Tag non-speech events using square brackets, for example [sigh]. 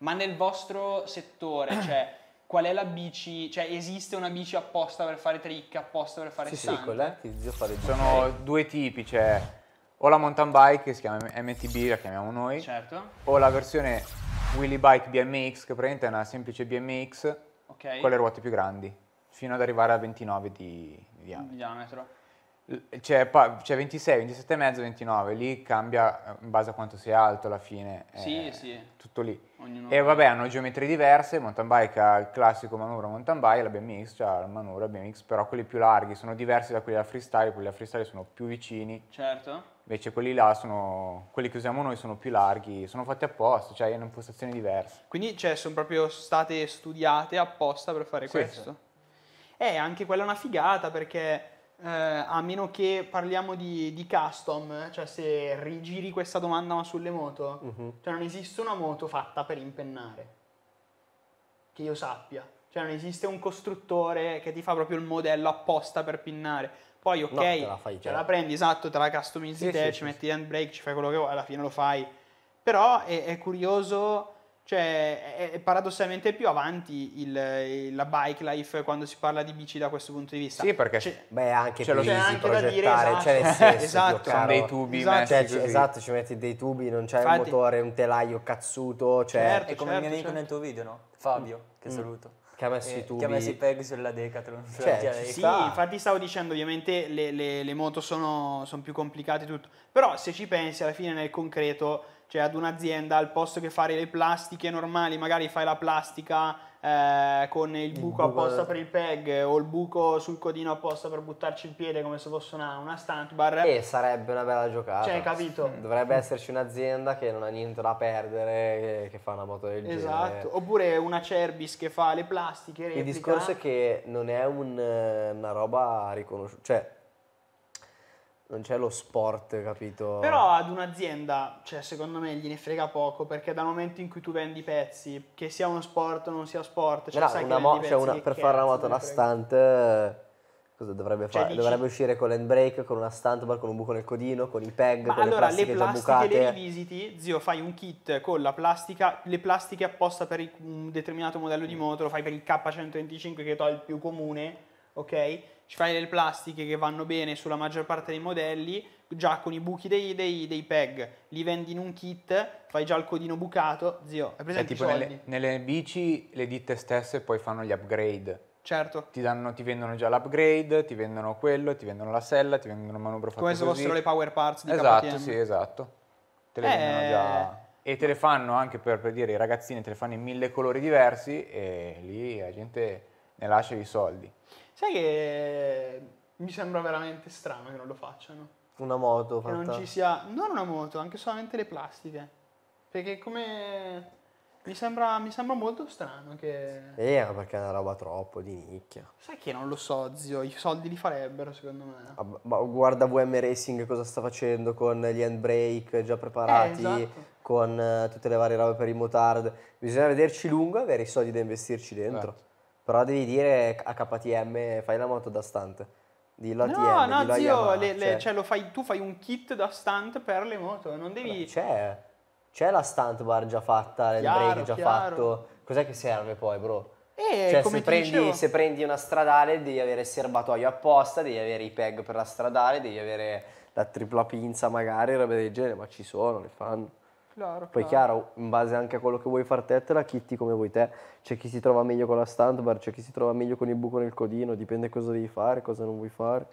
Ma nel vostro settore, [clears throat] cioè, qual è la bici? Cioè, esiste una bici apposta per fare trick, apposta per fare sì, stunt? Sì, quella che ti fare Sono okay. due tipi, cioè, o la mountain bike, che si chiama MTB, la chiamiamo noi, certo. o la versione wheelie bike BMX, che praticamente è una semplice BMX okay. con le ruote più grandi, fino ad arrivare a 29 di, di diametro. diametro. C'è, 26, 27 mezzo, 29, lì cambia eh, in base a quanto sei alto alla fine. Eh, sì, sì. Tutto lì. Ognuno e vabbè, hanno geometrie diverse, mountain bike ha il classico manubrio mountain bike, la BMX ha il manubrio BMX, però quelli più larghi sono diversi da quelli da freestyle, quelli da freestyle sono più vicini. Certo. Invece quelli là sono, quelli che usiamo noi sono più larghi, sono fatti apposta, cioè hanno impostazioni diverse. Quindi cioè, sono proprio state studiate apposta per fare sì, questo. Sì. Eh, anche quella è una figata perché eh, a meno che parliamo di, di, custom, cioè se rigiri questa domanda ma sulle moto, uh-huh. cioè non esiste una moto fatta per impennare, che io sappia. Cioè non esiste un costruttore che ti fa proprio il modello apposta per pinnare. Poi ok, no, te, la fai te cioè la prendi, esatto, te la customizzi sì, te, sì, ci sì, metti handbrake, ci fai quello che vuoi, alla fine lo fai. Però è, è curioso cioè, è, è paradossalmente più avanti il, la bike life quando si parla di bici da questo punto di vista. Sì, perché c'è, cioè, beh, anche c'è, c'è anche da dire, cioè, esatto. cioè nel senso, [laughs] esatto. sono dei tubi esatto. Cioè, c- esatto, ci metti dei tubi, non c'è Infatti, un motore, un telaio cazzuto, cioè certo, è come certo, il mio certo, amico certo. nel tuo certo. video, no? Fabio, mm. che mm. saluto che ha messo eh, i tubi. Che ha messo i peg sulla Decathlon. Sulla cioè, sì, infatti stavo dicendo, ovviamente le, le, le moto sono, sono, più complicate tutto. Però se ci pensi, alla fine nel concreto, cioè ad un'azienda, al posto che fare le plastiche normali, magari fai la plastica eh, con il buco apposta per il peg o il buco sul codino apposta per buttarci il piede come se fosse una, una stunt bar. E sarebbe una bella giocata. Cioè, capito? Dovrebbe esserci un'azienda che non ha niente da perdere che, che fa una moto del esatto. genere. Esatto, oppure una Cerbis che fa le plastiche. Replica. Il discorso è che non è un, eh, una roba riconosciuta, cioè non c'è lo sport, capito? Però ad un'azienda, cioè, secondo me gliene frega poco, perché dal momento in cui tu vendi pezzi, che sia uno sport o non sia sport, cioè, no, sai una mo- cioè una, per fare una moto alla stunt, cosa dovrebbe cioè, fare? Cioè, dovrebbe uscire con l'handbrake, con una stunt con un buco nel codino, con i peg, Ma con allora, le plastiche, le plastiche già bucate. le rivisiti, zio, fai un kit con la plastica, le plastiche apposta per un determinato modello di mm. moto, lo fai per il K125 che è il più comune, ok? Ci fai delle plastiche che vanno bene sulla maggior parte dei modelli, già con i buchi dei, dei, dei peg, li vendi in un kit, fai già il codino bucato, zio, è presente cioè, tipo nelle, nelle, bici le ditte stesse poi fanno gli upgrade. Certo. Ti, danno, ti, vendono già l'upgrade, ti vendono quello, ti vendono la sella, ti vendono il manubro fatto Come se fossero le power parts di esatto, Esatto, sì, esatto. Te le eh... vendono già e te le fanno anche per, per dire i ragazzini te le fanno in mille colori diversi e lì la gente ne lascia i soldi. Sai che mi sembra veramente strano che non lo facciano. Una moto fatta... non ci sia... Non una moto, anche solamente le plastiche. Perché come... Mi sembra, mi sembra molto strano che... Eh, perché è una roba troppo di nicchia. Sai che non lo so, zio, i soldi li farebbero secondo me. Ah, ma guarda VM Racing cosa sta facendo con gli handbrake già preparati, eh, esatto. con uh, tutte le varie robe per i motard. Bisogna vederci lungo e avere i soldi da investirci dentro. Beh. Esatto. Però devi dire a KTM fai la moto da stunt. Dillo a no, TM, no, dillo zio, Yamaha, le, le, cioè. cioè. lo fai, tu fai un kit da stunt per le moto, non devi... Beh, c'è, c'è la stunt bar già fatta, il break già chiaro. fatto. Cos'è che serve poi, bro? E eh, cioè, se prendi, se, prendi, una stradale devi avere il serbatoio apposta, devi avere i peg per la stradale, devi avere la tripla pinza magari, roba del genere, ma ci sono, le fanno. Claro, Poi chiaro. chiaro, in base anche a quello che vuoi far te, te la kitty come vuoi te. C'è chi si trova meglio con la stunt bar, c'è chi si trova meglio con il buco nel codino, dipende cosa devi fare, cosa non vuoi fare.